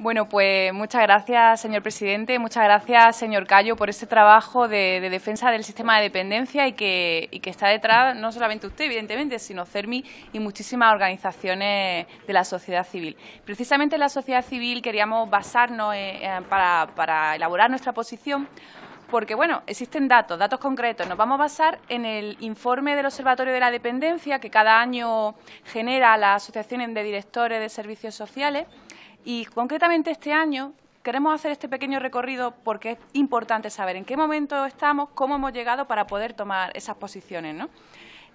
Bueno, pues muchas gracias, señor presidente, muchas gracias, señor Cayo, por este trabajo de, defensa del sistema de dependencia y que, está detrás no solamente usted, evidentemente, sino CERMI y muchísimas organizaciones de la sociedad civil. Precisamente en la sociedad civil queríamos basarnos para, para elaborar nuestra posición porque, bueno, existen datos, datos concretos. Nos vamos a basar en el informe del Observatorio de la Dependencia que cada año genera la Asociación de Directores de Servicios Sociales y concretamente este año queremos hacer este pequeño recorrido porque es importante saber en qué momento estamos, cómo hemos llegado para poder tomar esas posiciones. ¿no?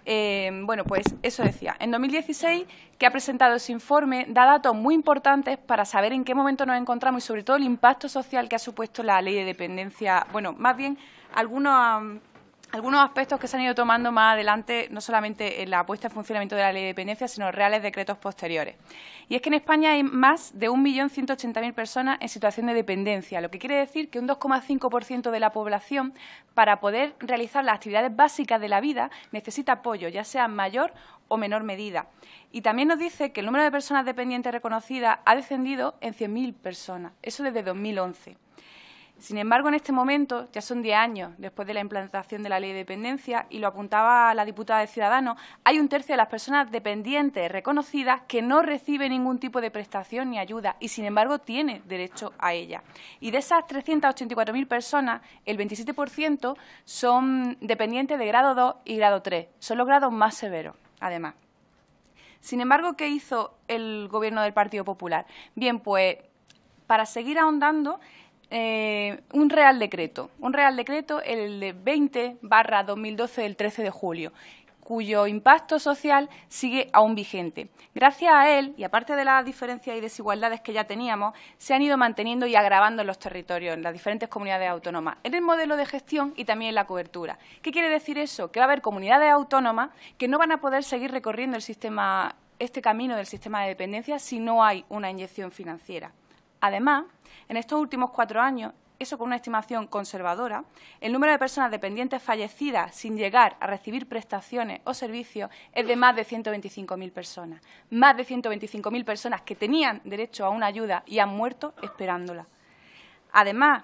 Eh, bueno, pues eso decía. En 2016, que ha presentado ese informe, da datos muy importantes para saber en qué momento nos encontramos y, sobre todo, el impacto social que ha supuesto la ley de dependencia, bueno, más bien algunos algunos aspectos que se han ido tomando más adelante, no solamente en la puesta en funcionamiento de la ley de dependencia, sino reales decretos posteriores. Y es que en España hay más de 1.180.000 personas en situación de dependencia, lo que quiere decir que un 2,5% de la población, para poder realizar las actividades básicas de la vida, necesita apoyo, ya sea mayor o menor medida. Y también nos dice que el número de personas dependientes reconocidas ha descendido en 100.000 personas, eso desde 2011. Sin embargo, en este momento, ya son diez años después de la implantación de la ley de dependencia, y lo apuntaba la diputada de Ciudadanos, hay un tercio de las personas dependientes reconocidas que no reciben ningún tipo de prestación ni ayuda y, sin embargo, tiene derecho a ella. Y de esas 384.000 personas, el 27% son dependientes de grado 2 y grado 3. Son los grados más severos, además. Sin embargo, ¿qué hizo el Gobierno del Partido Popular? Bien, pues para seguir ahondando eh, un Real Decreto, un Real Decreto el de 20 barra 2012 del 13 de julio, cuyo impacto social sigue aún vigente. Gracias a él, y aparte de las diferencias y desigualdades que ya teníamos, se han ido manteniendo y agravando en los territorios, en las diferentes comunidades autónomas, en el modelo de gestión y también en la cobertura. ¿Qué quiere decir eso? Que va a haber comunidades autónomas que no van a poder seguir recorriendo este camino del sistema de dependencia si no hay una inyección financiera. Además, en estos últimos cuatro años, eso con una estimación conservadora, el número de personas dependientes fallecidas sin llegar a recibir prestaciones o servicios es de más de 125.000 personas. Más de 125.000 personas que tenían derecho a una ayuda y han muerto esperándola. Además,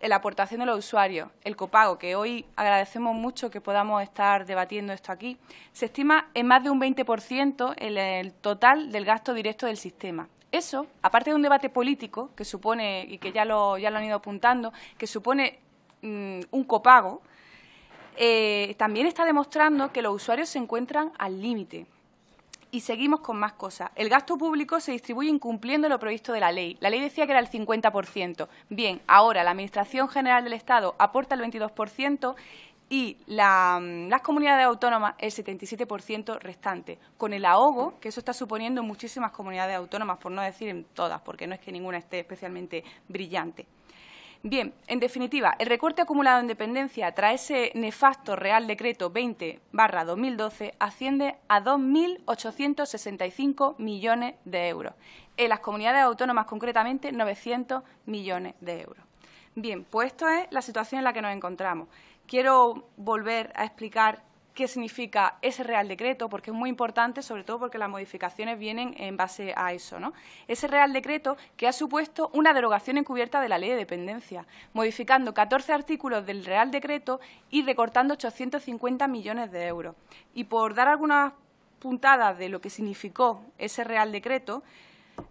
la aportación de los usuarios, el copago, que hoy agradecemos mucho que podamos estar debatiendo esto aquí, se estima en más de un 20% el, el total del gasto directo del sistema. Eso, aparte de un debate político que supone, y que ya lo, ya lo han ido apuntando, que supone mm, un copago, eh, también está demostrando que los usuarios se encuentran al límite. Y seguimos con más cosas. El gasto público se distribuye incumpliendo lo previsto de la ley. La ley decía que era el 50%. Bien, ahora la Administración General del Estado aporta el 22% y mm, las comunidades autónomas el 77% restante, con el ahogo que eso está suponiendo en muchísimas comunidades autónomas, por no decir en todas, porque no es que ninguna esté especialmente brillante. Bien, en definitiva, el recorte acumulado en dependencia tras ese nefasto Real Decreto 20-2012 asciende a 2.865 millones de euros, en las comunidades autónomas concretamente 900 millones de euros. Bien, pues esto es la situación en la que nos encontramos. Quiero volver a explicar qué significa ese Real Decreto, porque es muy importante, sobre todo porque las modificaciones vienen en base a eso. ¿no? Ese Real Decreto que ha supuesto una derogación encubierta de la Ley de Dependencia, modificando 14 artículos del Real Decreto y recortando 850 millones de euros. Y por dar algunas puntadas de lo que significó ese Real Decreto,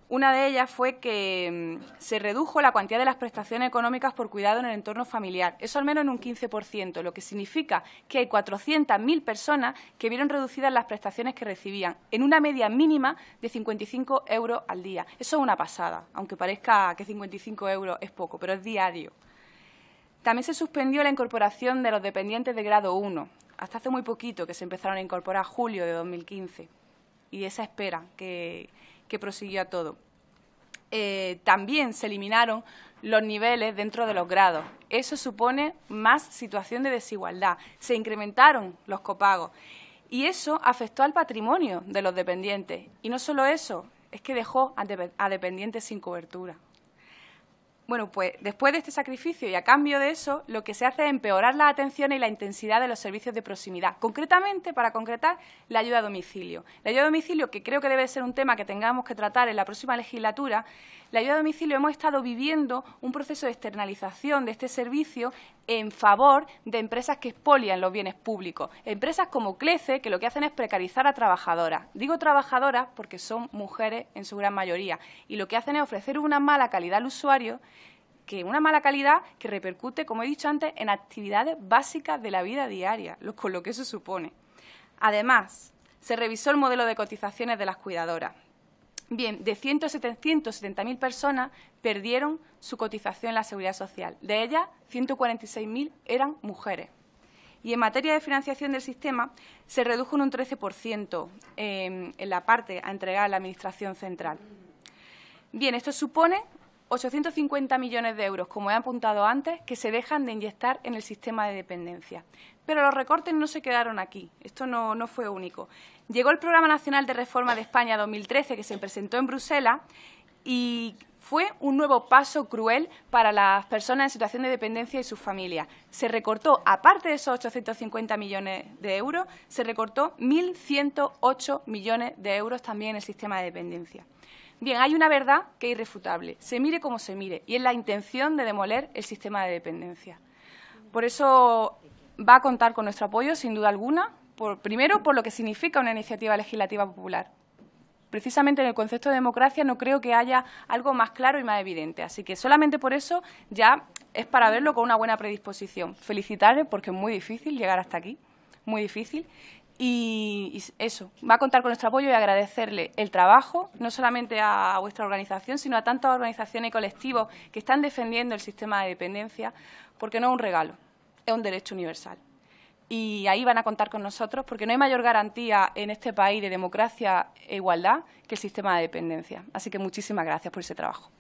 una de ellas fue que mm, se redujo la cuantía de las prestaciones económicas por cuidado en el entorno familiar, eso al menos en un 15%, lo que significa que hay 400.000 personas que vieron reducidas las prestaciones que recibían, en una media mínima de 55 euros al día. Eso es una pasada, aunque parezca que 55 euros es poco, pero es diario. También se suspendió la incorporación de los dependientes de grado 1, hasta hace muy poquito que se empezaron a incorporar julio de 2015, y esa espera que que prosiguió a todo. Eh, también se eliminaron los niveles dentro de los grados. Eso supone más situación de desigualdad. Se incrementaron los copagos. Y eso afectó al patrimonio de los dependientes. Y no solo eso, es que dejó a dependientes sin cobertura. Bueno, pues después de este sacrificio y a cambio de eso, lo que se hace es empeorar la atención y la intensidad de los servicios de proximidad, concretamente para concretar la ayuda a domicilio. La ayuda a domicilio, que creo que debe ser un tema que tengamos que tratar en la próxima legislatura, la ayuda a domicilio hemos estado viviendo un proceso de externalización de este servicio en favor de empresas que expolian los bienes públicos. Empresas como CLECE, que lo que hacen es precarizar a trabajadoras. Digo trabajadoras porque son mujeres en su gran mayoría y lo que hacen es ofrecer una mala calidad al usuario que una mala calidad que repercute, como he dicho antes, en actividades básicas de la vida diaria, con lo que eso supone. Además, se revisó el modelo de cotizaciones de las cuidadoras. Bien, de 170.000 personas perdieron su cotización en la Seguridad Social. De ellas, 146.000 eran mujeres. Y en materia de financiación del sistema, se redujo en un 13% eh, en la parte a entregar a la Administración central. Bien, esto supone 850 millones de euros, como he apuntado antes, que se dejan de inyectar en el sistema de dependencia. Pero los recortes no se quedaron aquí, esto no, fue único. Llegó el Programa Nacional de Reforma de España 2013, que se presentó en Bruselas, y fue un nuevo paso cruel para las personas en situación de dependencia y sus familias. Se recortó, aparte de esos 850 millones de euros, se recortó 1.108 millones de euros también en el sistema de dependencia. Bien, hay una verdad que es irrefutable, se mire como se mire, y es la intención de demoler el sistema de dependencia. Por eso va a contar con nuestro apoyo, sin duda alguna, por, primero por lo que significa una iniciativa legislativa popular. Precisamente en el concepto de democracia no creo que haya algo más claro y más evidente, así que solamente por eso ya es para verlo con una buena predisposición. Felicitarle porque es muy difícil llegar hasta aquí, muy difícil, y, eso, va a contar con nuestro apoyo y agradecerle el trabajo, no solamente a vuestra organización, sino a tantas organizaciones y colectivos que están defendiendo el sistema de dependencia, porque no es un regalo, es un derecho universal y ahí van a contar con nosotros, porque no hay mayor garantía en este país de democracia e igualdad que el sistema de dependencia. Así que muchísimas gracias por ese trabajo.